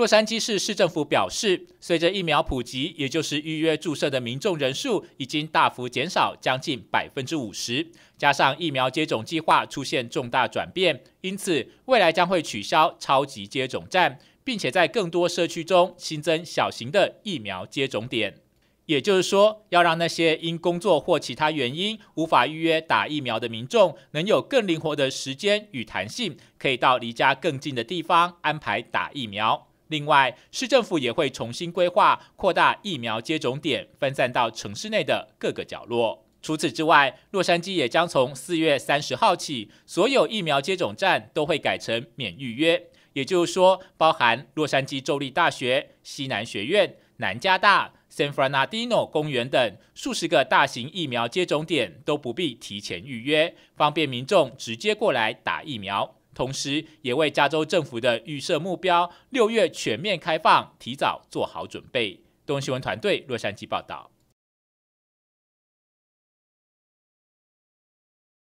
洛杉矶市市政府表示，随着疫苗普及，也就是预约注射的民众人数已经大幅减少，将近百分之五十。加上疫苗接种计划出现重大转变，因此未来将会取消超级接种站，并且在更多社区中新增小型的疫苗接种点。也就是说，要让那些因工作或其他原因无法预约打疫苗的民众，能有更灵活的时间与弹性，可以到离家更近的地方安排打疫苗。另外，市政府也会重新规划，扩大疫苗接种点，分散到城市内的各个角落。除此之外，洛杉矶也将从四月三十号起，所有疫苗接种站都会改成免预约，也就是说，包含洛杉矶州立大学、西南学院、南加大、San Fernandoino 公园等数十个大型疫苗接种点都不必提前预约，方便民众直接过来打疫苗。同时，也为加州政府的预设目标——六月全面开放，提早做好准备。东新闻团队，洛杉矶报道。